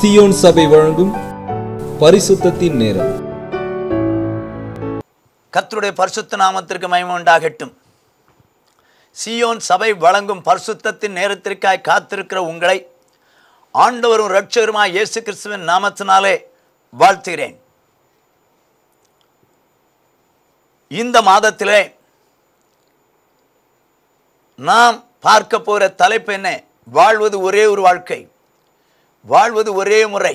Zion சபை வழங்கும் பரிசுத்தத்தின் நேரம் கத்தருடைய பரிசுத்த நாமத்திற்கு மயம உண்டாகட்டும் சியோன் சபை வழங்கும் பரிசுத்தத்தின் நேரத்திற்காய் காத்திருக்கிற உங்களை ஆண்டவரும் ரட்சகருமாய் இயேசு கிறிஸ்துவின் நாமத்தினாலே வாழ்த்துகிறேன் இந்த மாதத்திலே நாம் பார்க்க போகிற தலைப்பு என்ன வாழ்வது ஒரே ஒரு வாழ்க்கை வாழ்வது ஒரே முறை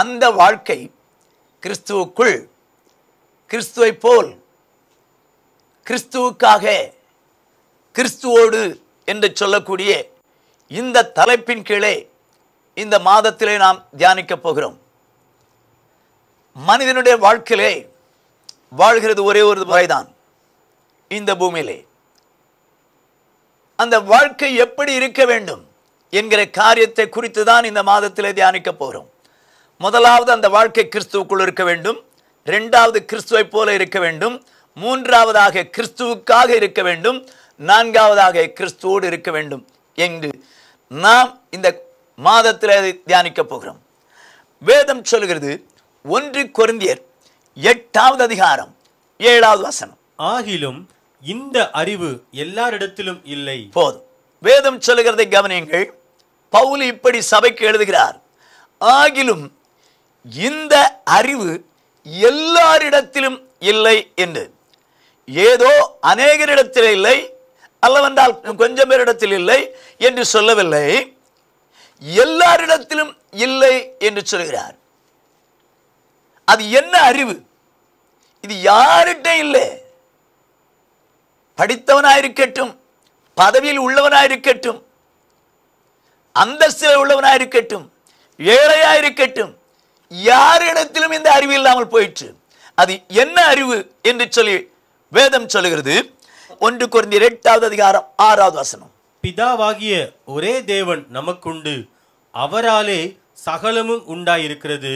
அந்த வாழ்க்கை கிறிஸ்துவுக்குள் கிறிஸ்துவை போல் கிறிஸ்துவுக்காக கிறிஸ்துவோடு என்று சொல்லக்கூடிய இந்த தலைப்பின் கீழே இந்த மாதத்திலே நாம் தியானிக்கப் போகிறோம் மனிதனுடைய வாழ்க்கையிலே வாழ்கிறது ஒரே ஒரு முறைதான் இந்த பூமியிலே அந்த வாழ்க்கை எப்படி இருக்க வேண்டும் என்கிற காரியத்தை குறித்து தான் இந்த மாதத்தில் தியானிக்க போகிறோம் முதலாவது அந்த வாழ்க்கை கிறிஸ்துவுக்குள் இருக்க வேண்டும் ரெண்டாவது கிறிஸ்துவை போல இருக்க வேண்டும் மூன்றாவதாக கிறிஸ்துவுக்காக இருக்க வேண்டும் நான்காவதாக கிறிஸ்துவோடு இருக்க வேண்டும் என்று நாம் இந்த மாதத்தில் தியானிக்க போகிறோம் வேதம் சொல்கிறது ஒன்று குருந்தியர் எட்டாவது அதிகாரம் ஏழாவது வசனம் ஆகிலும் இந்த அறிவு எல்லாரிடத்திலும் இல்லை போதும் வேதம் சொல்லுகிறதை கவனியுங்கள் பவுல் இப்படி சபைக்கு எழுதுகிறார் ஆகிலும் இந்த அறிவு எல்லாரிடத்திலும் இல்லை என்று ஏதோ அநேகரிடத்தில் இல்லை அல்லவென்றால் கொஞ்சம் பேரிடத்தில் இல்லை என்று சொல்லவில்லை எல்லாரிடத்திலும் இல்லை என்று சொல்கிறார் அது என்ன அறிவு இது யார்கிட்ட இல்லை படித்தவனாயிருக்கட்டும் பதவியில் உள்ளவனாயிருக்கட்டும் அந்தஸ்தில் உள்ளவனாக இருக்கட்டும் ஏழையாக இருக்கட்டும் யாரிடத்திலும் இந்த அறிவு இல்லாமல் போயிற்று அது என்ன அறிவு என்று சொல்லி வேதம் சொல்லுகிறது ஒன்று குறைந்த எட்டாவது அதிகாரம் ஆறாவது வசனம் பிதாவாகிய ஒரே தேவன் நமக்குண்டு அவராலே சகலமும் உண்டாயிருக்கிறது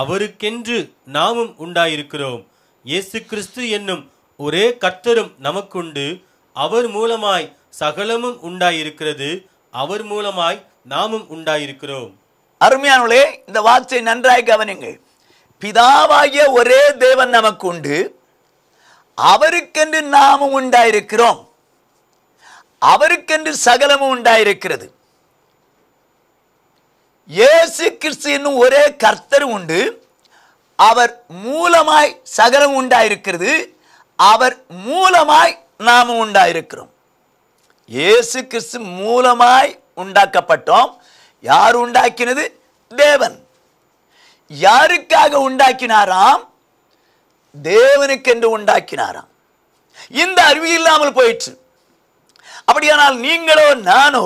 அவருக்கென்று நாமும் உண்டாயிருக்கிறோம் இயேசு கிறிஸ்து என்னும் ஒரே கர்த்தரும் நமக்குண்டு அவர் மூலமாய் சகலமும் உண்டாயிருக்கிறது அவர் மூலமாய் நாமும் உண்டாயிருக்கிறோம் அருமையானே இந்த வார்த்தை நன்றாய் கவனிங்க பிதாவாகிய ஒரே தேவன் நமக்கு உண்டு அவருக்கென்று நாமும் உண்டாயிருக்கிறோம் அவருக்கென்று சகலமும் உண்டாயிருக்கிறது இயேசு கிறிஸ்து என்னும் ஒரே கர்த்தர் உண்டு அவர் மூலமாய் சகலம் உண்டாயிருக்கிறது அவர் மூலமாய் நாமும் உண்டாயிருக்கிறோம் இயேசு கிறிஸ்து மூலமாய் உண்டாக்கப்பட்டோம் யார் உண்டாக்கினது தேவன் யாருக்காக உண்டாக்கினாராம் தேவனுக்கென்று உண்டாக்கினாராம் இந்த அறிவு இல்லாமல் போயிற்று அப்படியானால் நீங்களோ நானோ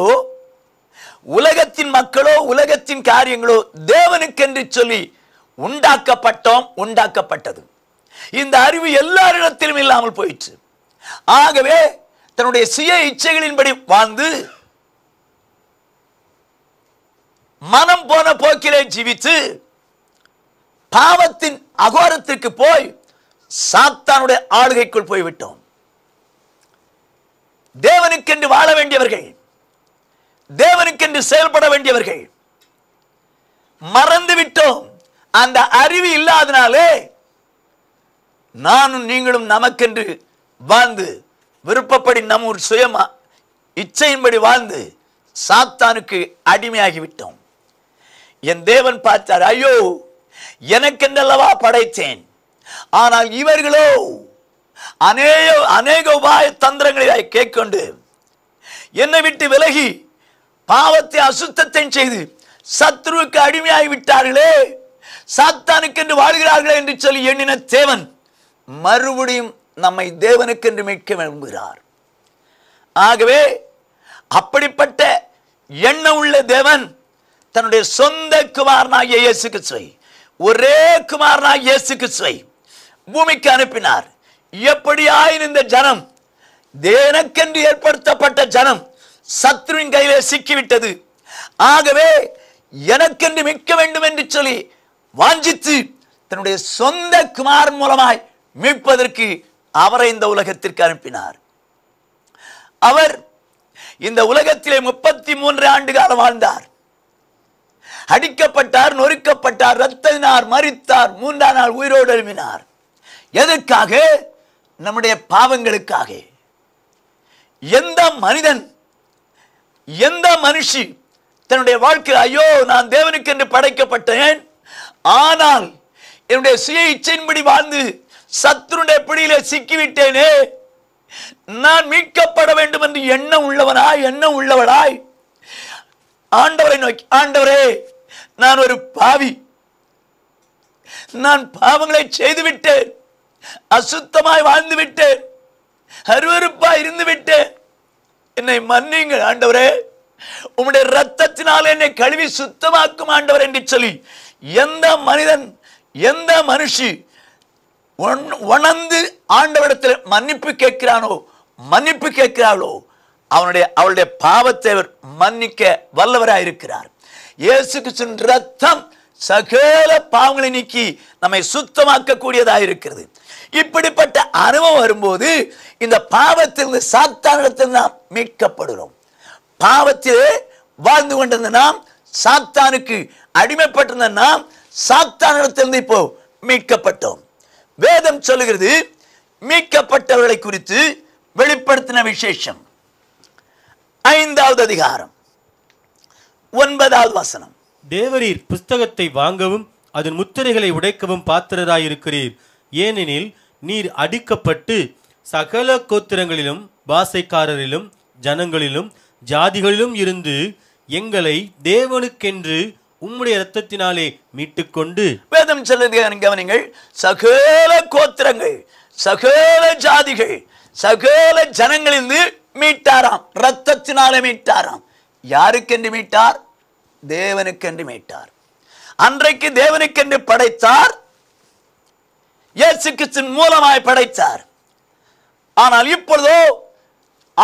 உலகத்தின் மக்களோ உலகத்தின் காரியங்களோ தேவனுக்கென்று சொல்லி உண்டாக்கப்பட்டோம் உண்டாக்கப்பட்டது இந்த அறிவு எல்லாரிடத்திலும் இல்லாமல் போயிற்று ஆகவே தன்னுடைய சுய இச்சைகளின்படி வாழ்ந்து மனம் போன போக்கிலே ஜீவித்து பாவத்தின் அகோரத்திற்கு போய் சாத்தானுடைய ஆளுகைக்குள் போய்விட்டோம் தேவனுக்கென்று வாழ வேண்டியவர்கள் தேவனுக்கென்று செயல்பட வேண்டியவர்கள் விட்டோம் அந்த அறிவு இல்லாதனாலே நானும் நீங்களும் நமக்கென்று வாழ்ந்து விருப்பப்படி நம்ம சுயமா இச்சையின்படி வாழ்ந்து சாத்தானுக்கு அடிமையாகிவிட்டோம் என் தேவன் பார்த்தார் ஐயோ எனக்கென்றல்லவா படைத்தேன் ஆனால் இவர்களோ அநேக அநேக உபாய தந்திரங்களை கேட்கொண்டு என்னை விட்டு விலகி பாவத்தை அசுத்தத்தை செய்து சத்ருவுக்கு அடிமையாகி விட்டார்களே சாத்தானுக்கென்று வாழ்கிறார்களே என்று சொல்லி எண்ணின தேவன் மறுபடியும் நம்மை தேவனுக்கென்று மீட்க விரும்புகிறார் ஆகவே அப்படிப்பட்ட எண்ணம் உள்ள தேவன் தன்னுடைய சொந்த குமாரனாகிய இயேசு கிறிஸ்துவை ஒரே குமாரனாக இயேசு கிறிஸ்துவை பூமிக்கு அனுப்பினார் எப்படியாயின் இந்த ஜனம் தேனக்கென்று ஏற்படுத்தப்பட்ட ஜனம் சத்ருவின் கையிலே சிக்கிவிட்டது ஆகவே எனக்கென்று மிக்க வேண்டும் என்று சொல்லி வாஞ்சித்து தன்னுடைய சொந்த குமாரன் மூலமாய் மீட்பதற்கு அவரை இந்த உலகத்திற்கு அனுப்பினார் அவர் இந்த உலகத்திலே முப்பத்தி மூன்று ஆண்டு காலம் வாழ்ந்தார் அடிக்கப்பட்டார் நொறுக்கப்பட்டார் ரத்தினார் மறித்தார் மூன்றாம் நாள் உயிரோடு எழுப்பினார் எதற்காக நம்முடைய பாவங்களுக்காக எந்த மனிதன் எந்த மனுஷி தன்னுடைய வாழ்க்கை ஐயோ நான் தேவனுக்கென்று படைக்கப்பட்டேன் ஆனால் என்னுடைய சுய இச்சையின்படி வாழ்ந்து சத்துருடைய பிடியிலே சிக்கிவிட்டேனே நான் மீட்கப்பட வேண்டும் என்று எண்ணம் உள்ளவனாய் எண்ணம் உள்ளவளாய் ஆண்டவரை நோக்கி ஆண்டவரே நான் ஒரு பாவி நான் பாவங்களை செய்துவிட்டேன் அசுத்தமாய் வாழ்ந்து விட்டேன் அருவறுப்பாய் இருந்து விட்டேன் என்னை மன்னிங்கள் ஆண்டவரே உம்முடைய ரத்தத்தினால் என்னை கழுவி சுத்தமாக்கும் ஆண்டவர் என்று சொல்லி எந்த மனிதன் எந்த மனுஷி உணர்ந்து ஆண்டவரிடத்தில் மன்னிப்பு கேட்கிறானோ மன்னிப்பு கேட்கிறாளோ அவனுடைய அவளுடைய பாவத்தை மன்னிக்க வல்லவராயிருக்கிறார் இயேசு கிறிஸ்துவின் ரத்தம் சகல பாவங்களை நீக்கி நம்மை சுத்தமாக்கக்கூடியதாக இருக்கிறது இப்படிப்பட்ட அனுபவம் வரும்போது இந்த பாவத்திலிருந்து சாத்தானிடத்தில் நாம் மீட்கப்படுகிறோம் பாவத்திலே வாழ்ந்து கொண்டிருந்த நாம் சாத்தானுக்கு அடிமைப்பட்டிருந்த நாம் சாத்தானிடத்திலிருந்து இப்போ மீட்கப்பட்டோம் வேதம் சொல்லுகிறது மீட்கப்பட்டவர்களை குறித்து வெளிப்படுத்தின விசேஷம் ஐந்தாவது அதிகாரம் ஒன்பதாவது வசனம் தேவரீர் புஸ்தகத்தை வாங்கவும் அதன் முத்திரைகளை உடைக்கவும் பாத்திரராயிருக்கிறீர் ஏனெனில் நீர் அடிக்கப்பட்டு சகல கோத்திரங்களிலும் பாசைக்காரரிலும் ஜனங்களிலும் ஜாதிகளிலும் இருந்து எங்களை தேவனுக்கென்று உம்முடைய இரத்தத்தினாலே மீட்டுக்கொண்டு வேதம் சொல்லுகிறேன் கவனிங்கள் சகல கோத்திரங்கள் சகல ஜாதிகள் சகல ஜனங்களிலிருந்து மீட்டாராம் ரத்தத்தினாலே மீட்டாராம் யாருக்கென்று மீட்டார் தேவனுக்கென்று மீட்டார் அன்றைக்கு தேவனுக்கென்று படைத்தார் இயேசு மூலமாய் படைத்தார் ஆனால் இப்பொழுதோ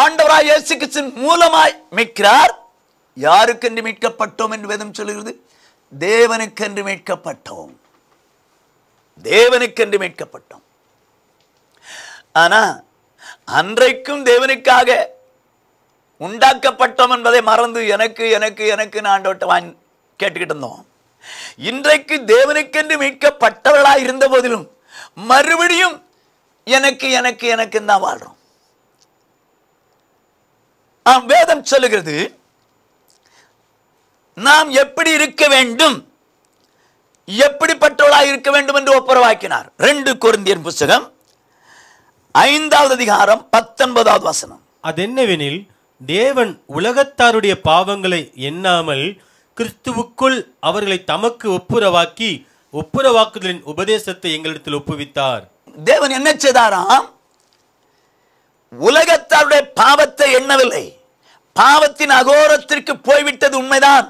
ஆண்டவராய் இயேசு மூலமாய் மீட்கிறார் யாருக்கென்று மீட்கப்பட்டோம் என்று சொல்கிறது தேவனுக்கென்று மீட்கப்பட்டோம் தேவனுக்கென்று மீட்கப்பட்டோம் ஆனா அன்றைக்கும் தேவனுக்காக உண்டாக்கப்பட்டோம் என்பதை மறந்து எனக்கு எனக்கு எனக்கு நான் வாங்கி கேட்டுக்கிட்டு இருந்தோம் இன்றைக்கு தேவனுக்கென்று மீட்கப்பட்டவர்களாக இருந்த போதிலும் மறுபடியும் எனக்கு எனக்கு எனக்கு தான் வாழ்றோம் வேதம் சொல்லுகிறது நாம் எப்படி இருக்க வேண்டும் எப்படிப்பட்டவளாக இருக்க வேண்டும் என்று ஒப்புரவாக்கினார் ரெண்டு குருந்தியன் புஸ்தகம் ஐந்தாவது அதிகாரம் பத்தொன்பதாவது வசனம் அது என்னவெனில் தேவன் உலகத்தாருடைய பாவங்களை எண்ணாமல் கிறிஸ்துவுக்குள் அவர்களை தமக்கு ஒப்புரவாக்கி ஒப்புரவாக்குதலின் உபதேசத்தை எங்களிடத்தில் ஒப்புவித்தார் தேவன் என்ன செய்தாராம் உலகத்தாருடைய பாவத்தை எண்ணவில்லை பாவத்தின் அகோரத்திற்கு போய்விட்டது உண்மைதான்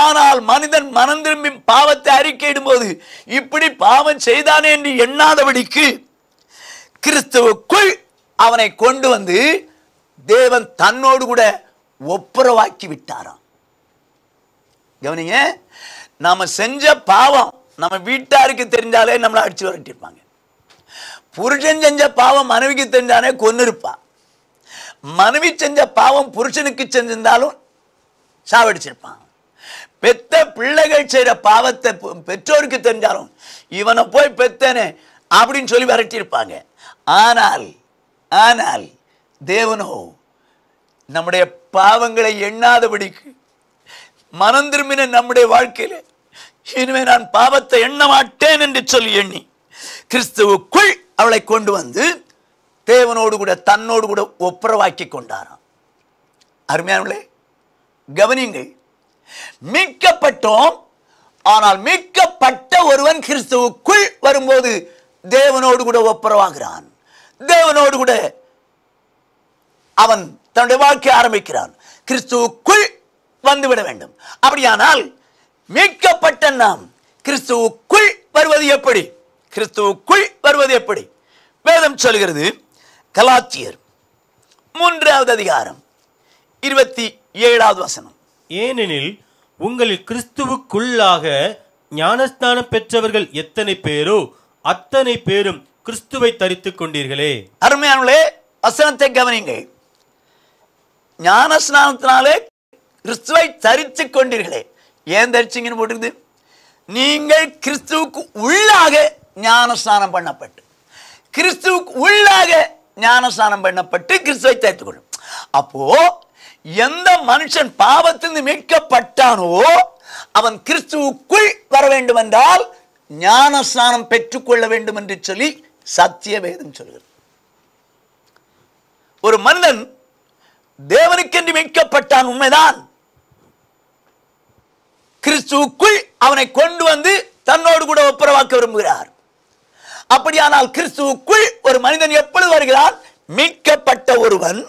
ஆனால் மனிதன் மனம் திரும்பி பாவத்தை அறிக்கையிடும் போது இப்படி பாவம் செய்தானே என்று எண்ணாதபடிக்கு கிறிஸ்துவுக்குள் அவனை கொண்டு வந்து தேவன் தன்னோடு கூட ஒப்புரவாக்கி விட்டாராம் கவனிங்க நம்ம செஞ்ச பாவம் நம்ம வீட்டாருக்கு தெரிஞ்சாலே நம்மளை அடிச்சு வரட்டிருப்பாங்க புருஷன் செஞ்ச பாவம் மனைவிக்கு தெரிஞ்சாலே கொன்னு இருப்பா மனைவி செஞ்ச பாவம் புருஷனுக்கு செஞ்சிருந்தாலும் சாவடிச்சிருப்பான் பெத்த பிள்ளைகள் செய்கிற பாவத்தை பெற்றோருக்கு தெரிஞ்சாலும் இவனை போய் பெத்தனே அப்படின்னு சொல்லி விரட்டியிருப்பாங்க ஆனால் ஆனால் தேவனோ நம்முடைய பாவங்களை எண்ணாதபடிக்கு மனம் திரும்பின நம்முடைய வாழ்க்கையில் இனிமே நான் பாவத்தை எண்ண மாட்டேன் என்று சொல்லி எண்ணி கிறிஸ்துவுக்குள் அவளை கொண்டு வந்து தேவனோடு கூட தன்னோடு கூட ஒப்புரவாக்கி கொண்டாராம் அருமையானவர்களே கவனியுங்கள் மீட்கப்பட்டோம் ஆனால் மீட்கப்பட்ட ஒருவன் கிறிஸ்துவுக்குள் வரும்போது தேவனோடு கூட ஒப்புரவாகிறான் தேவனோடு கூட அவன் தன்னுடைய வாழ்க்கை ஆரம்பிக்கிறான் கிறிஸ்துவுக்குள் வந்துவிட வேண்டும் அப்படியானால் மீட்கப்பட்ட நாம் கிறிஸ்துவுக்குள் வருவது எப்படி கிறிஸ்துவுக்குள் வருவது எப்படி வேதம் சொல்கிறது கலாச்சியர் மூன்றாவது அதிகாரம் இருபத்தி ஏழாவது வசனம் ஏனெனில் உங்களில் கிறிஸ்துவுக்குள்ளாக ஞானஸ்தானம் பெற்றவர்கள் எத்தனை பேரோ அத்தனை பேரும் கிறிஸ்துவை தரித்துக் கொண்டீர்களே அருமையானே வசனத்தை கவனிங்கள் ஞானஸ்நானத்தினாலே கிறிஸ்துவை தரித்து கொண்டீர்களே ஏன் தரிச்சிங்கன்னு போட்டிருக்குது நீங்கள் கிறிஸ்துவுக்கு உள்ளாக ஞானஸ்நானம் பண்ணப்பட்டு கிறிஸ்துவுக்கு உள்ளாக ஞானஸ்நானம் பண்ணப்பட்டு கிறிஸ்துவை தரித்து கொள்ளும் அப்போ எந்த மனுஷன் பாவத்திலிருந்து மீட்கப்பட்டானோ அவன் கிறிஸ்துவுக்குள் வர வேண்டும் என்றால் ஞானஸ்நானம் ஸ்நானம் பெற்றுக்கொள்ள வேண்டும் என்று சொல்லி சத்திய வேதம் சொல்கிறது ஒரு மன்னன் தேவனுக்கென்று மீட்கப்பட்டான் உண்மைதான் கிறிஸ்துவுக்குள் அவனை கொண்டு வந்து தன்னோடு கூட ஒப்புரவாக்க விரும்புகிறார் அப்படியானால் கிறிஸ்துவுக்குள் ஒரு மனிதன் எப்பொழுது வருகிறான் மீட்கப்பட்ட ஒருவன்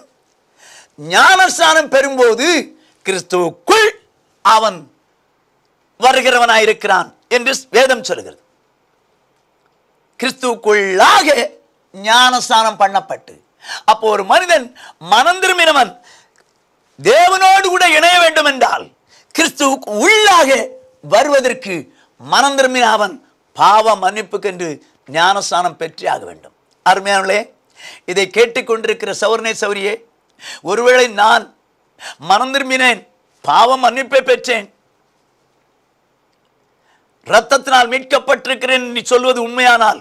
ஞானஸ்நானம் பெறும்போது கிறிஸ்துவுக்குள் அவன் வருகிறவனாயிருக்கிறான் என்று வேதம் சொல்கிறது கிறிஸ்துவுக்குள்ளாக ஞானஸ்தானம் பண்ணப்பட்டு அப்போ ஒரு மனிதன் மனம் திரும்பினவன் தேவனோடு கூட இணைய வேண்டும் என்றால் கிறிஸ்துவுக்கு உள்ளாக வருவதற்கு மனம் திரும்பின அவன் பாவ என்று ஞானஸ்தானம் பெற்றே ஆக வேண்டும் அருமையானே இதை கேட்டுக்கொண்டிருக்கிற சௌரனை சௌரியே ஒருவேளை நான் மனம் திரும்பினேன் பாவம் மன்னிப்பை பெற்றேன் ரத்தத்தினால் மீட்கப்பட்டிருக்கிறேன் நீ சொல்வது உண்மையானால்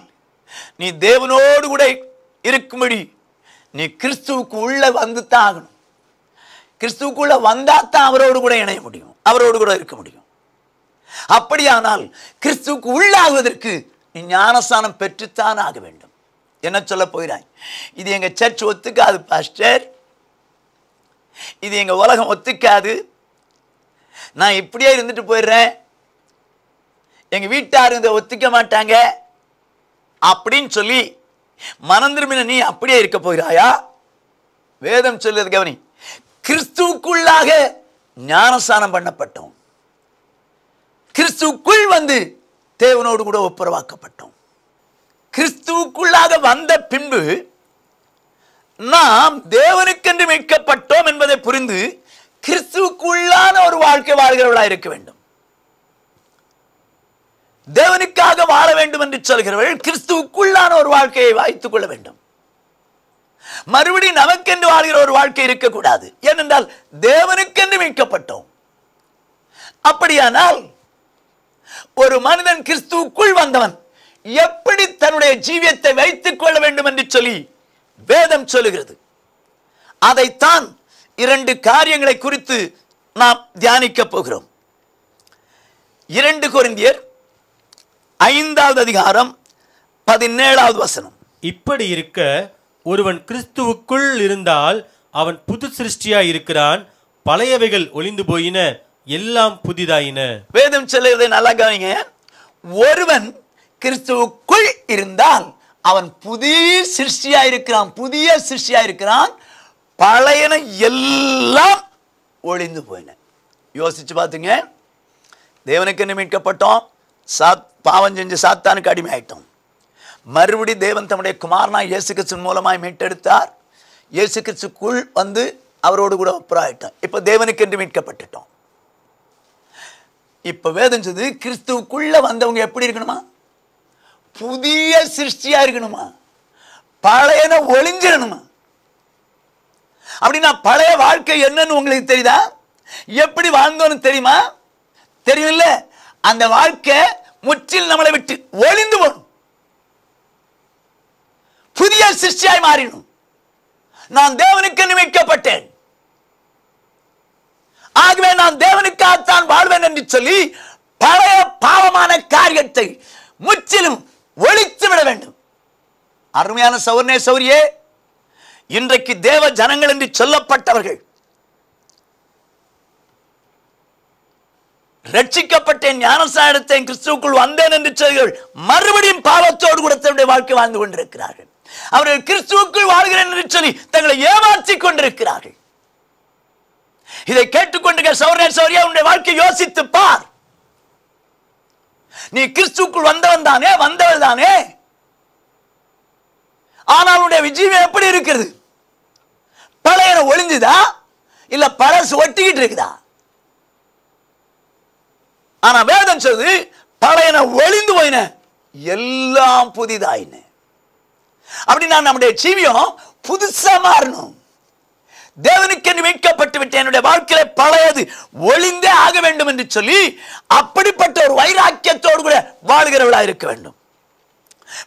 நீ தேவனோடு கூட இருக்கும்படி நீ கிறிஸ்துவுக்கு உள்ளே வந்து தான் ஆகணும் கிறிஸ்துவுக்குள்ளே வந்தால் தான் அவரோடு கூட இணைய முடியும் அவரோடு கூட இருக்க முடியும் அப்படியானால் கிறிஸ்துவுக்கு உள்ளாகுவதற்கு நீ ஞானஸ்தானம் பெற்றுத்தான் ஆக வேண்டும் என்ன சொல்ல போயிறாய் இது எங்கள் சர்ச் ஒத்துக்காது பாஸ்டர் இது எங்கள் உலகம் ஒத்துக்காது நான் இப்படியே இருந்துட்டு போயிடுறேன் எங்கள் வீட்டார் இதை ஒத்துக்க மாட்டாங்க அப்படின்னு சொல்லி மனம் திரும்பின நீ அப்படியே இருக்க போகிறாயா வேதம் சொல்லுது கவனி கிறிஸ்துவுக்குள்ளாக ஞானஸ்தானம் பண்ணப்பட்டோம் கிறிஸ்துக்குள் வந்து தேவனோடு கூட ஒப்புரவாக்கப்பட்டோம் கிறிஸ்துக்குள்ளாக வந்த பின்பு நாம் தேவனுக்கென்று மீட்கப்பட்டோம் என்பதை புரிந்து கிறிஸ்துவுக்குள்ளான ஒரு வாழ்க்கை வாழ்கிறவர்களாக இருக்க வேண்டும் தேவனுக்காக வாழ வேண்டும் என்று சொல்கிறவர்கள் கிறிஸ்துவுக்குள்ளான ஒரு வாழ்க்கையை வாய்த்துக் கொள்ள வேண்டும் மறுபடி நமக்கென்று வாழ்கிற ஒரு வாழ்க்கை இருக்கக்கூடாது ஏனென்றால் தேவனுக்கென்று மீட்கப்பட்டோம் அப்படியானால் ஒரு மனிதன் கிறிஸ்துவுக்குள் வந்தவன் எப்படி தன்னுடைய ஜீவியத்தை வைத்துக் கொள்ள வேண்டும் என்று சொல்லி வேதம் சொல்லுகிறது அதைத்தான் இரண்டு காரியங்களை குறித்து நாம் தியானிக்க போகிறோம் இரண்டு குறிந்தியர் ஐந்தாவது அதிகாரம் பதினேழாவது வசனம் இப்படி இருக்க ஒருவன் கிறிஸ்துவுக்குள் இருந்தால் அவன் புது சிருஷ்டியா இருக்கிறான் பழையவைகள் ஒளிந்து போயின எல்லாம் புதிதாயின வேதம் சொல்லுறதை நல்லா கவனிங்க ஒருவன் கிறிஸ்துவுக்குள் இருந்தால் அவன் புதிய சிருஷ்டியா இருக்கிறான் புதிய சிருஷ்டியா இருக்கிறான் பழையன எல்லாம் ஒளிந்து போயின யோசிச்சு பார்த்துங்க தேவனுக்கு நிமிக்கப்பட்டோம் சாத் பாவம் செஞ்சு சாத்தானுக்கு அடிமையாயிட்டோம் மறுபடி தேவன் தம்முடைய குமாரனா இயேசு கிறிஸ்து மூலமாய் மீட்டெடுத்தார் இயேசு கிறிஸ்துக்குள் வந்து அவரோடு கூட ஆயிட்டோம் இப்போ தேவனுக்கு என்று மீட்கப்பட்டுட்டோம் இப்போ வேதம் செய்து கிறிஸ்துவுக்குள்ளே வந்தவங்க எப்படி இருக்கணுமா புதிய சிருஷ்டியாக இருக்கணுமா பழையன ஒளிஞ்சிடணுமா அப்படின்னா பழைய வாழ்க்கை என்னன்னு உங்களுக்கு தெரியுதா எப்படி வாழ்ந்தோன்னு தெரியுமா தெரியும்ல அந்த வாழ்க்கை முற்றில் நம்மளை விட்டு ஒளிந்து போகணும் புதிய சிருஷ்டியாய் மாறினும் நான் தேவனுக்கு நியமிக்கப்பட்டேன் ஆகவே நான் தேவனுக்காகத்தான் வாழ்வேன் என்று சொல்லி பழைய பாவமான காரியத்தை முற்றிலும் ஒழித்து விட வேண்டும் அருமையான சௌர்ணே சௌரியே இன்றைக்கு தேவ ஜனங்கள் என்று சொல்லப்பட்டவர்கள் ரட்சிக்கப்பட்டேன் ஞானசான எடுத்தேன் கிறிஸ்துக்குள் வந்தேன் என்று சொல்கிறவர்கள் மறுபடியும் பாவத்தோடு கூட தன்னுடைய வாழ்க்கை வாழ்ந்து கொண்டிருக்கிறார்கள் அவர்கள் கிறிஸ்துவுக்குள் வாழ்கிறேன் என்று சொல்லி தங்களை ஏமாற்றி கொண்டிருக்கிறார்கள் இதை கேட்டுக்கொண்டு சௌரே சௌரியா உன்னுடைய வாழ்க்கை யோசித்து பார் நீ கிறிஸ்துக்குள் வந்தவன் தானே வந்தவள் தானே ஆனால் உன்னுடைய ஜீவன் எப்படி இருக்கிறது பழைய ஒளிஞ்சுதா இல்ல பழசு ஒட்டிக்கிட்டு இருக்குதா ஆனால் வேதம் சொல்லுது பழையன ஒளிந்து போயின எல்லாம் புதிதாயின அப்படின்னா நம்முடைய ஜீவியம் புதுசாக மாறணும் தேவனுக்கென்று மீட்கப்பட்டு விட்டேன் என்னுடைய வாழ்க்கையில பழையது ஒளிந்தே ஆக வேண்டும் என்று சொல்லி அப்படிப்பட்ட ஒரு வைராக்கியத்தோடு கூட வாழ்கிறவளாக இருக்க வேண்டும்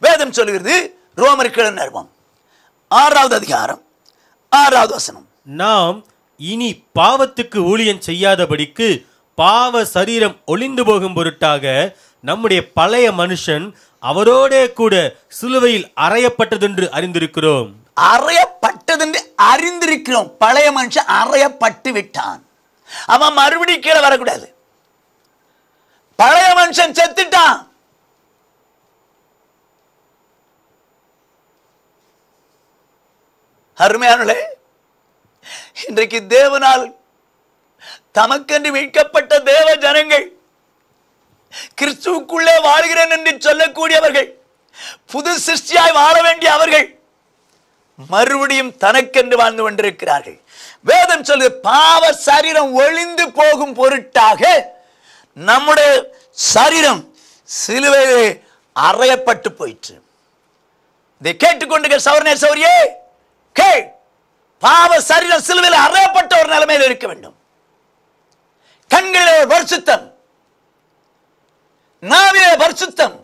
வேதம் சொல்கிறது ரோமர் நர்மம் ஆறாவது அதிகாரம் ஆறாவது வசனம் நாம் இனி பாவத்துக்கு ஊழியம் செய்யாதபடிக்கு பாவ சரீரம் ஒளிந்து போகும் பொருட்டாக நம்முடைய பழைய மனுஷன் அவரோடே கூட சிலுவையில் அறையப்பட்டதென்று அறிந்திருக்கிறோம் அறையப்பட்டதென்று அறிந்திருக்கிறோம் பழைய மனுஷன் அறையப்பட்டு விட்டான் அவன் மறுபடியும் கீழே வரக்கூடாது பழைய மனுஷன் செத்துட்டான் அருமையானே இன்றைக்கு தேவனால் தமக்கென்று மீட்கப்பட்ட தேவ ஜனங்கள் கிறிஸ்துவுக்குள்ளே வாழ்கிறேன் என்று சொல்லக்கூடியவர்கள் புது சிருஷ்டியாய் வாழ வேண்டிய அவர்கள் மறுபடியும் தனக்கென்று வாழ்ந்து கொண்டிருக்கிறார்கள் வேதம் சொல்லு பாவ சரீரம் ஒளிந்து போகும் பொருட்டாக நம்முடைய சரீரம் சிலுவையிலே அறையப்பட்டு போயிற்று இதை கேட்டுக்கொண்டு சௌரணே சௌரியே கே பாவ சரீரம் சிலுவையில் அறையப்பட்ட ஒரு நிலைமையில் இருக்க வேண்டும் கண்களே பரிசுத்தம் நாவிலே பரிசுத்தம்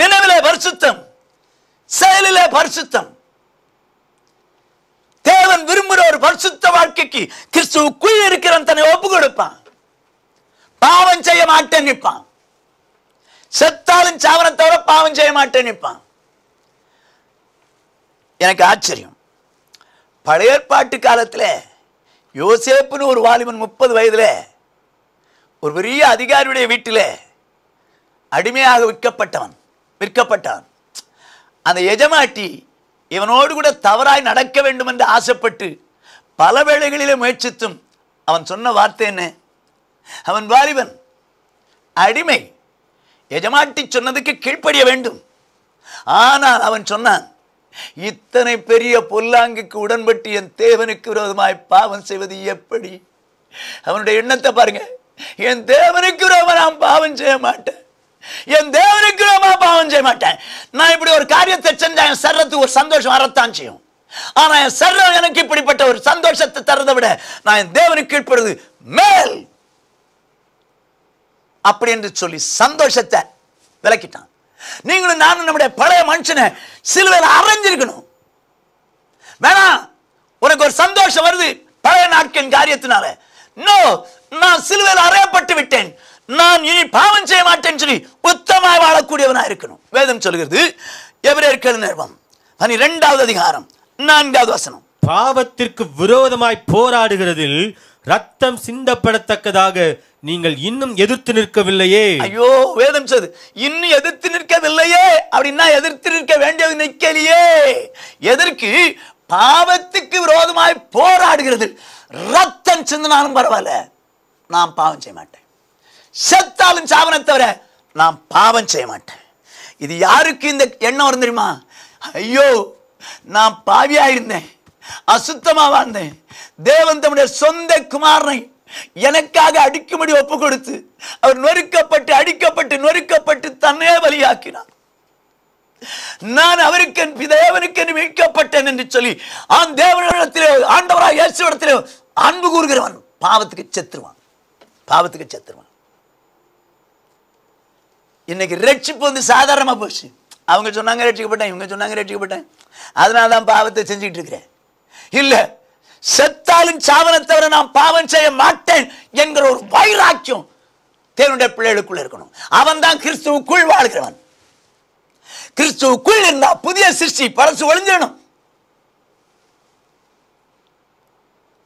நினைவிலே பரிசுத்தம் செயலிலே பரிசுத்தம் தேவன் விரும்புகிற ஒரு பரிசுத்த வாழ்க்கைக்கு கிறிஸ்துவுக்குள் இருக்கிற தன்னை ஒப்பு கொடுப்பான் பாவம் செய்ய மாட்டேன் நிற்பான் செத்தாலும் சாவனை தவிர பாவம் செய்ய மாட்டேன் நிற்பான் எனக்கு ஆச்சரியம் பழைய காலத்தில் யோசேப்புன்னு ஒரு வாலிபன் முப்பது வயதுல ஒரு பெரிய அதிகாரியுடைய வீட்டிலே அடிமையாக விற்கப்பட்டவன் விற்கப்பட்டவன் அந்த எஜமாட்டி இவனோடு கூட தவறாய் நடக்க வேண்டும் என்று ஆசைப்பட்டு பல வேளைகளிலே முயற்சித்தும் அவன் சொன்ன வார்த்தை என்ன அவன் வாலிபன் அடிமை எஜமாட்டி சொன்னதுக்கு கீழ்ப்படிய வேண்டும் ஆனால் அவன் சொன்னான் இத்தனை பெரிய பொல்லாங்குக்கு உடன்பட்டு என் தேவனுக்கு விரோதமாய் பாவம் செய்வது எப்படி அவனுடைய எண்ணத்தை பாருங்கள் என் தேவனுக்கு ரொம்ப நான் பாவம் செய்ய மாட்டேன் என் தேவனுக்கு பாவம் செய்ய மாட்டேன் நான் இப்படி ஒரு காரியத்தை செஞ்சா என் சர்றத்துக்கு ஒரு சந்தோஷம் வரத்தான் செய்யும் ஆனா என் சர்றம் எனக்கு இப்படிப்பட்ட ஒரு சந்தோஷத்தை தரதை விட நான் என் தேவனுக்கு மேல் அப்படி என்று சொல்லி சந்தோஷத்தை விளக்கிட்டான் நீங்களும் நானும் நம்முடைய பழைய மனுஷனை சிலுவையில் அரைஞ்சிருக்கணும் வேணாம் உனக்கு ஒரு சந்தோஷம் வருது பழைய நாட்களின் காரியத்தினால நோ நான் சிலுவையில் அறையப்பட்டு விட்டேன் நான் இனி பாவம் செய்ய மாட்டேன் சொல்லி உத்தமாய் வாழக்கூடியவனாக இருக்கணும் வேதம் சொல்கிறது எவரேற்கிற நிறுவம் ரெண்டாவது அதிகாரம் நான்காவது வசனம் பாவத்திற்கு விரோதமாய் போராடுகிறதில் ரத்தம் சிந்தப்படத்தக்கதாக நீங்கள் இன்னும் எதிர்த்து நிற்கவில்லையே ஐயோ வேதம் சொல் இன்னும் எதிர்த்து நிற்கவில்லையே அப்படின்னா எதிர்த்து நிற்க வேண்டியது நிற்கலையே எதற்கு பாவத்துக்கு விரோதமாய் போராடுகிறது ரத்தம் சிந்தினாலும் பரவாயில்ல நான் பாவம் செய்ய மாட்டேன் செத்தாலும் சாபனை தவிர நான் பாவம் செய்ய மாட்டேன் இது யாருக்கு இந்த எண்ணம் வரும் தெரியுமா ஐயோ நான் பாவியா இருந்தேன் அசுத்தமாக வாழ்ந்தேன் தேவன் தம்முடைய சொந்த குமாரனை எனக்காக அடிக்கும்படி ஒப்பு கொடுத்து அவர் நொறுக்கப்பட்டு அடிக்கப்பட்டு நொறுக்கப்பட்டு தன்னே வழியாக்கினார் நான் அவருக்கு தேவனுக்கு மீட்கப்பட்டேன் என்று சொல்லி ஆன் ஆண்டவராக இயேசுவிடத்திலே அன்பு கூறுகிறவன் பாவத்துக்கு செத்துருவான் பாவத்துக்கு செத்துருவான் இன்னைக்கு ரட்சிப்பு வந்து சாதாரணமா போச்சு அவங்க சொன்னாங்க ரட்சிக்கப்பட்டேன் இவங்க சொன்னாங்க ரட்சிக்கப்பட்டேன் அதனால தான் பாவத்தை செஞ்சுக்கிட்டு இருக்கிறேன் இல்ல செத்தாலும் சாவனை தவிர நான் பாவம் செய்ய மாட்டேன் என்கிற ஒரு வைராக்கியம் தேவனுடைய பிள்ளைகளுக்குள்ள இருக்கணும் அவன் தான் கிறிஸ்துவுக்குள் வாழ்கிறவன் கிறிஸ்துவுக்குள் இருந்தா புதிய சிருஷ்டி பரசு ஒளிஞ்சிடணும்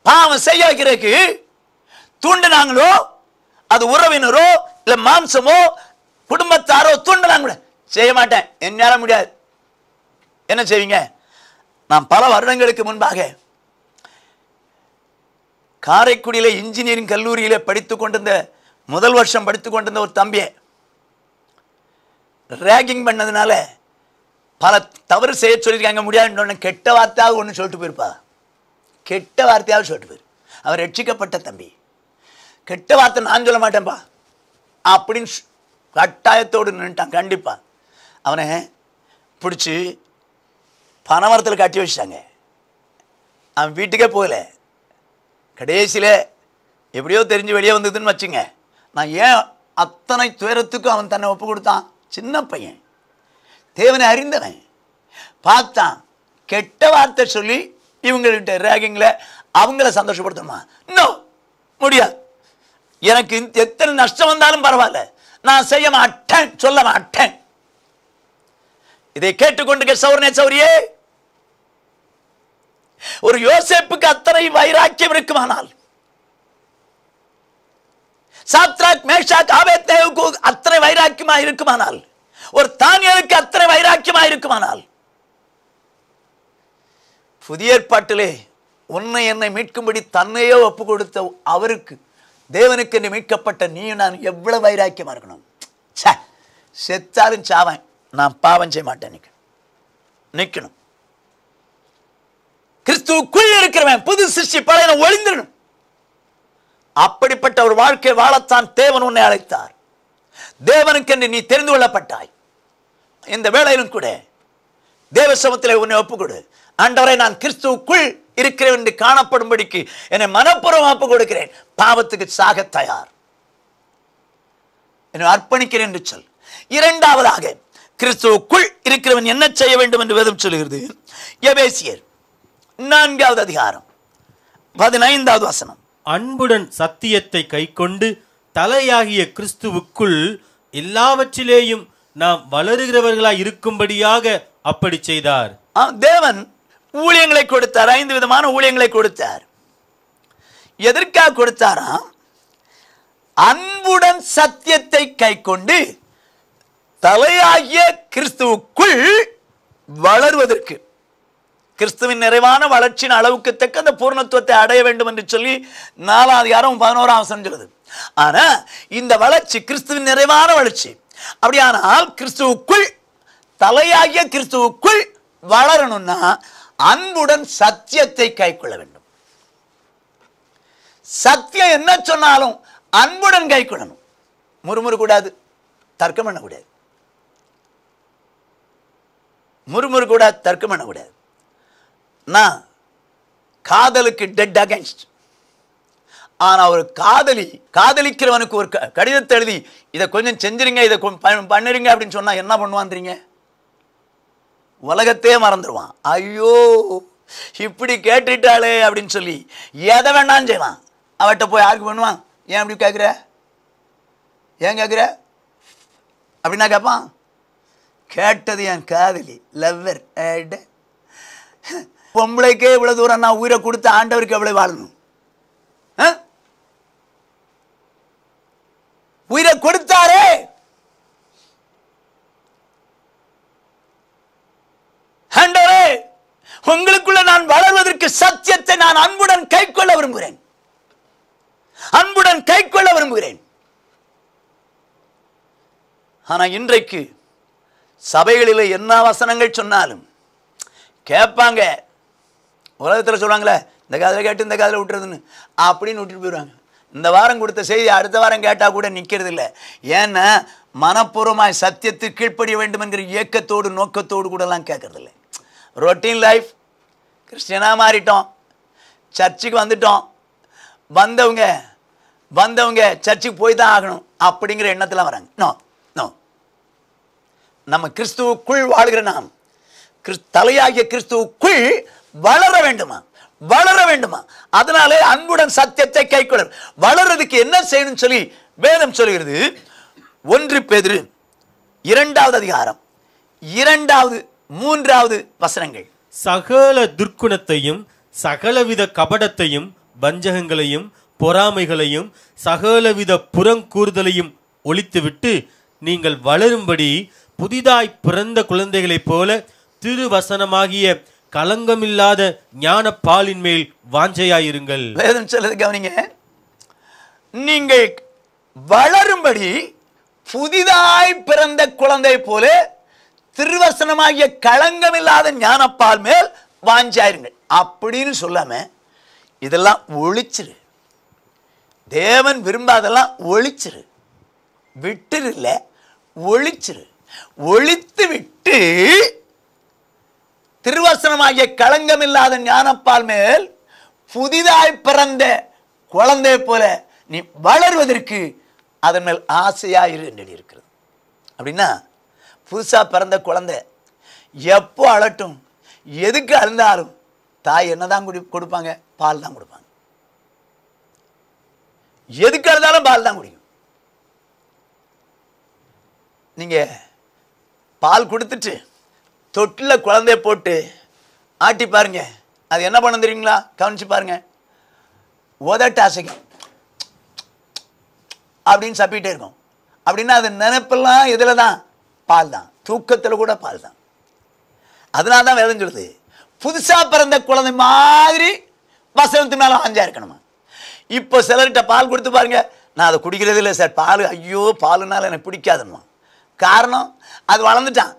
பாவம் செய்ய வைக்கிறதுக்கு தூண்டினாங்களோ அது உறவினரோ இல்லை மாம்சமோ குடும்பத்தாரோ தூண்டினாங்க செய்ய மாட்டேன் என்னால் முடியாது என்ன செய்வீங்க நான் பல வருடங்களுக்கு முன்பாக காரைக்குடியில் இன்ஜினியரிங் கல்லூரியில் படித்து கொண்டிருந்த முதல் வருஷம் படித்து கொண்டிருந்த ஒரு தம்பியை ரேகிங் பண்ணதுனால பல தவறு செய்ய சொல்லியிருக்காங்க முடியாது கெட்ட வார்த்தையாக ஒன்று சொல்லிட்டு போயிருப்பா கெட்ட வார்த்தையாக சொல்லிட்டு அவர் ரட்சிக்கப்பட்ட தம்பி கெட்ட வார்த்தை நான் சொல்ல மாட்டேன்ப்பா அப்படின்னு கட்டாயத்தோடு நின்றுட்டான் கண்டிப்பாக அவனை பிடிச்சி பனமரத்தில் கட்டி வச்சிட்டாங்க அவன் வீட்டுக்கே போகல கடைசியில் எப்படியோ தெரிஞ்சு வெளியே வந்ததுன்னு வச்சுங்க நான் ஏன் அத்தனை துயரத்துக்கும் அவன் தன்னை ஒப்பு கொடுத்தான் சின்ன பையன் தேவனை அறிந்தவன் பார்த்தான் கெட்ட வார்த்தை சொல்லி இவங்கள்ட்ட ரேகிங்கில் அவங்கள சந்தோஷப்படுத்தணுமா நோ முடியாது எனக்கு எத்தனை நஷ்டம் வந்தாலும் பரவாயில்ல நான் செய்ய மாட்டேன் சொல்ல மாட்டேன் இதை கேட்டுக்கொண்டு சௌரனே சௌரியே ஒரு யோசேப்புக்கு அத்தனை வைராக்கியம் இருக்குமானால் சாத்ராக் மேஷாக் ஆபேத் அத்தனை வைராக்கியமாக இருக்குமானால் ஒரு தானியலுக்கு அத்தனை வைராக்கியமாக இருக்குமானால் புதிய ஏற்பாட்டிலே உன்னை என்னை மீட்கும்படி தன்னையோ ஒப்பு கொடுத்த அவருக்கு தேவனுக்கு என்று மீட்கப்பட்ட நீ நான் எவ்வளவு வைராக்கியமாக இருக்கணும் சே செத்தாலும் சாவேன் நான் பாவம் செய்ய மாட்டேன் நிற்கணும் நிற்கணும் கிறிஸ்துவுக்குள் இருக்கிறவன் புது சிருஷ்டி பழைய ஒளிந்துடணும் அப்படிப்பட்ட ஒரு வாழ்க்கை வாழத்தான் தேவன் உன்னை அழைத்தார் தேவனுக்கென்று நீ தெரிந்து கொள்ளப்பட்டாய் இந்த வேளையிலும் கூட தேவசமத்தில் உன்னை ஒப்புக்கொடு ஆண்டவரை நான் கிறிஸ்துவுக்குள் இருக்கிறேன் என்று காணப்படும்படிக்கு என்னை மனப்பூர்வமாப்பு கொடுக்கிறேன் பாவத்துக்கு சாக தயார் என்னை அர்ப்பணிக்கிறேன் என்று சொல் இரண்டாவதாக கிறிஸ்துவுக்குள் இருக்கிறவன் என்ன செய்ய வேண்டும் என்று வேதம் சொல்கிறது எபேசியர் நான்காவது அதிகாரம் பதினைந்தாவது வசனம் அன்புடன் சத்தியத்தை கைக்கொண்டு தலையாகிய கிறிஸ்துவுக்குள் எல்லாவற்றிலேயும் நாம் வளருகிறவர்களாய் இருக்கும்படியாக அப்படி செய்தார் தேவன் ஊழியங்களை கொடுத்தார் ஐந்து விதமான ஊழியங்களை கொடுத்தார் எதற்காக கொடுத்தாரா அன்புடன் சத்தியத்தை கை கொண்டு தலையாகிய கிறிஸ்துவுக்குள் வளர்வதற்கு கிறிஸ்துவின் நிறைவான வளர்ச்சியின் அளவுக்கு தக்க அந்த பூர்ணத்துவத்தை அடைய வேண்டும் என்று சொல்லி நாலாவது யாரும் பதினோராம் செஞ்சது ஆனா இந்த வளர்ச்சி கிறிஸ்துவின் நிறைவான வளர்ச்சி அப்படியானால் கிறிஸ்துவுக்குள் தலையாகிய கிறிஸ்துவுக்குள் வளரணும்னா அன்புடன் சத்தியத்தை கைக்கொள்ள வேண்டும் சத்தியம் என்ன சொன்னாலும் அன்புடன் கைக்கொள்ளணும் முறுமுறு கூடாது தர்க்கம் பண்ணக்கூடாது முறுமுறு கூடாது தர்க்கம் பண்ணக்கூடாது நான் காதலுக்கு டெட் அகேன்ஸ்ட் ஆனால் ஒரு காதலி காதலிக்கிறவனுக்கு ஒரு கடிதத்தை எழுதி இதை கொஞ்சம் செஞ்சிருங்க இதை பண்ணுறீங்க அப்படின்னு சொன்னால் என்ன பண்ணுவான்றீங்க உலகத்தையே மறந்துடுவான் ஐயோ இப்படி கேட்டுட்டாளே அப்படின்னு சொல்லி எதை வேணாலும் செய்வான் அவட்ட போய் ஆர்க்கு பண்ணுவான் ஏன் அப்படி கேட்குற ஏன் கேட்குற அப்படின்னா கேட்பான் கேட்டது என் காதலி லவ்வர் பொம்பளைக்கே இவ்வளோ தூரம் நான் உயிரை கொடுத்து ஆண்டவருக்கு எவ்வளோ வாழணும் ஆனால் இன்றைக்கு சபைகளில் என்ன வசனங்கள் சொன்னாலும் கேட்பாங்க உலகத்தில் சொல்கிறாங்களே இந்த காதில் கேட்டு இந்த காதில் விட்டுறதுன்னு அப்படின்னு விட்டுட்டு போயிடுவாங்க இந்த வாரம் கொடுத்த செய்தி அடுத்த வாரம் கேட்டால் கூட நிற்கிறது இல்லை ஏன்னா மனப்பூர்வமாய் சத்தியத்துக்கு கீழ்ப்படிய வேண்டும் என்கிற இயக்கத்தோடு நோக்கத்தோடு கூடலாம் இல்லை ரொட்டீன் லைஃப் கிறிஸ்டியனாக மாறிட்டோம் சர்ச்சுக்கு வந்துட்டோம் வந்தவங்க வந்தவங்க சர்ச்சுக்கு போய் தான் ஆகணும் அப்படிங்கிற எண்ணத்தில் வராங்க இன்னும் நம்ம கிறிஸ்துவுக்குள் வாழ்கிற நாம் தலையாகிய கிறிஸ்துவுக்குள் வளர வேண்டுமா வளர வேண்டுமா அதனாலே அன்புடன் சத்தியத்தை கொள்ள வளர்றதுக்கு என்ன செய்யணும்னு சொல்லி வேதம் சொல்கிறது ஒன்று பெதிரு இரண்டாவது அதிகாரம் இரண்டாவது மூன்றாவது வசனங்கள் சகல துர்க்குணத்தையும் சகலவித கபடத்தையும் வஞ்சகங்களையும் பொறாமைகளையும் சகலவித புறங்கூறுதலையும் ஒழித்துவிட்டு நீங்கள் வளரும்படி புதிதாய் பிறந்த குழந்தைகளைப் போல திருவசனமாகிய கலங்கமில்லாத ஞான பாலின் மேல் வாஞ்சையாயிருங்கள் கவனிங்க நீங்கள் வளரும்படி புதிதாய் பிறந்த குழந்தை போல திருவசனமாகிய களங்கமில்லாத ஞானப்பால் மேல் வாஞ்சாயிருங்கள் அப்படின்னு சொல்லாம இதெல்லாம் ஒழிச்சிரு தேவன் விரும்பாதெல்லாம் ஒழிச்சிரு விட்டுரு இல்லை ஒழிச்சிரு ஒழித்துவிட்டு திருவசனமாகிய இல்லாத ஞானப்பால் மேல் புதிதாய் பிறந்த குழந்தை போல நீ வளர்வதற்கு அதன் மேல் ஆசையாயிரு என்று இருக்கிறது அப்படின்னா புதுசாக பிறந்த குழந்தை எப்போ அழட்டும் எதுக்கு அழுந்தாலும் தாய் என்ன தான் குடி கொடுப்பாங்க பால் தான் கொடுப்பாங்க எதுக்கு அழுந்தாலும் பால் தான் குடிக்கும் நீங்கள் பால் கொடுத்துட்டு தொட்டில் குழந்தைய போட்டு ஆட்டி பாருங்க அது என்ன பண்ண தெரியுங்களா கவனிச்சு பாருங்க உதட்ட அசைக்கும் அப்படின்னு சப்பிக்கிட்டே இருக்கும் அப்படின்னா அது நினைப்பெல்லாம் இதில் தான் பால் தான் தூக்கத்தில் கூட பால் தான் அதனால தான் வேதம் சொல்லுது புதுசாக பிறந்த குழந்தை மாதிரி வசனத்து மேலே வாஞ்சா இருக்கணுமா இப்போ சிலர்கிட்ட பால் கொடுத்து பாருங்க நான் அதை குடிக்கிறது இல்லை சார் பால் ஐயோ பாலுனால எனக்கு பிடிக்காதுமா காரணம் அது வளர்ந்துட்டான்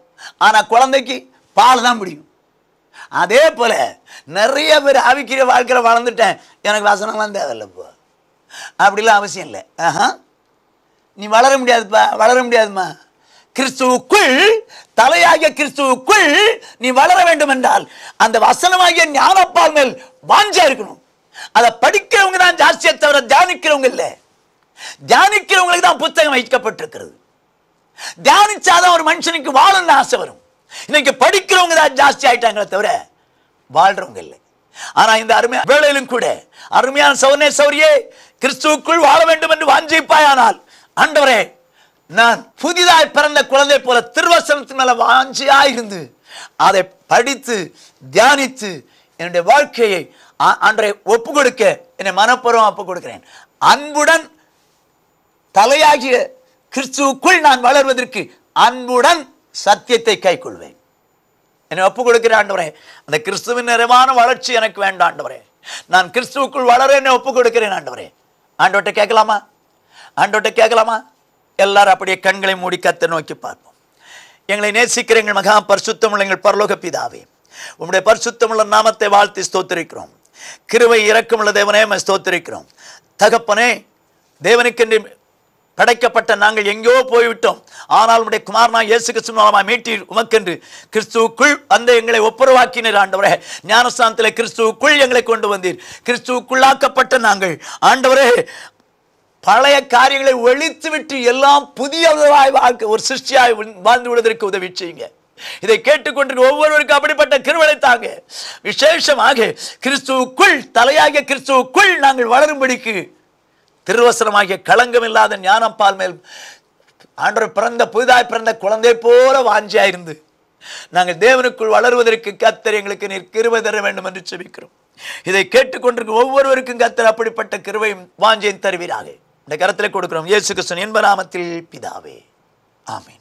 ஆனால் குழந்தைக்கு பால் தான் பிடிக்கும் அதே போல் நிறைய பேர் ஆவிக்கிற வாழ்க்கையில் வளர்ந்துட்டேன் எனக்கு வசனம்லாம் தேவையில்லை அப்படிலாம் அவசியம் இல்லை ஆஹா நீ வளர முடியாதுப்பா வளர முடியாதுமா கிறிஸ்துவுக்குள் தலையாகிய கிறிஸ்துவுக்குள் நீ வளர வேண்டும் என்றால் அந்த வசனமாகிய ஞானப்பால் மேல் வாஞ்சா இருக்கணும் அதை படிக்கிறவங்க தான் ஜாஸ்தியை தவிர தியானிக்கிறவங்க இல்லை தியானிக்கிறவங்களுக்கு தான் புத்தகம் வைக்கப்பட்டிருக்கிறது தியானிச்சாதான் ஒரு மனுஷனுக்கு வாழணும்னு ஆசை வரும் இன்னைக்கு படிக்கிறவங்க தான் ஜாஸ்தி ஆயிட்டாங்களே தவிர வாழ்றவங்க இல்லை ஆனா இந்த அருமையா வேலையிலும் கூட அருமையான சௌரே சௌரியே கிறிஸ்துவுக்குள் வாழ வேண்டும் என்று வாஞ்சிப்பாயானால் அண்டவரே நான் புதிதாய் பிறந்த குழந்தை போல திருவசனத்தின் மேல வாஞ்சியாயிருந்து அதை படித்து தியானித்து என்னுடைய வாழ்க்கையை அன்றை ஒப்பு கொடுக்க என்னை மனப்பூர்வம் ஒப்பு கொடுக்கிறேன் அன்புடன் தலையாகிய கிறிஸ்துவுக்குள் நான் வளர்வதற்கு அன்புடன் சத்தியத்தை கைக்கொள்வேன் என்னை ஒப்பு கொடுக்கிற ஆண்டவரே அந்த கிறிஸ்துவின் நிறைவான வளர்ச்சி எனக்கு வேண்டாம் ஆண்டவரே நான் கிறிஸ்துவுக்குள் வளர என்னை ஒப்பு கொடுக்கிறேன் ஆண்டவரே ஆண்டோட்ட கேட்கலாமா ஆண்டோட்ட கேட்கலாமா எல்லாரும் அப்படியே கண்களை மூடி கத்த நோக்கி பார்ப்போம் எங்களை நேசிக்கிறேன் எங்கள் மகா பரிசுத்தமுள்ள எங்கள் பரலோக பிதாவே உங்களுடைய பரிசுத்தமுள்ள நாமத்தை வாழ்த்தி ஸ்தோத்திருக்கிறோம் கிருவை இறக்கமுள்ள தேவனே ஸ்தோத்திருக்கிறோம் தகப்பனே தேவனுக்கென்று படைக்கப்பட்ட நாங்கள் எங்கேயோ போய்விட்டோம் ஆனால் உடைய குமாரனா இயேசு கிறிஸ்து மீட்டீர் உமக்கென்று கிறிஸ்துவுக்குள் அந்த எங்களை ஒப்புரவாக்கினர் ஆண்டவரே ஞானஸ்தானத்தில் கிறிஸ்துவுக்குள் எங்களை கொண்டு வந்தீர் கிறிஸ்துவுக்குள்ளாக்கப்பட்ட நாங்கள் ஆண்டவரே பழைய காரியங்களை ஒழித்துவிட்டு எல்லாம் புதிய ஒரு சிருஷ்டியாய் வாழ்ந்து விடுவதற்கு உதவி செய்யுங்க இதை கேட்டுக்கொண்டிருக்க ஒவ்வொருவருக்கும் அப்படிப்பட்ட கிருவலை தாங்க விசேஷமாக கிறிஸ்துவுக்குள் தலையாக கிறிஸ்துவுக்குள் நாங்கள் வளரும்படிக்கு திருவசனமாகிய களங்கம் இல்லாத ஞானப்பால் மேல் ஆண்டவர் பிறந்த புதிதாய் பிறந்த குழந்தை போல வாஞ்சியாயிருந்து நாங்கள் தேவனுக்குள் வளருவதற்கு கத்தர் எங்களுக்கு நீர் கிருவை தர வேண்டும் என்று செபிக்கிறோம் இதை கேட்டுக்கொண்டிருக்கும் ஒவ்வொருவருக்கும் கத்தர் அப்படிப்பட்ட கிருவையும் வாஞ்சையும் தருவீராக இந்த கருத்தில் கொடுக்கிறோம் இயேசு கிருஷ்ணன் என்ப நாமத்தில் பிதாவே ஆமீன்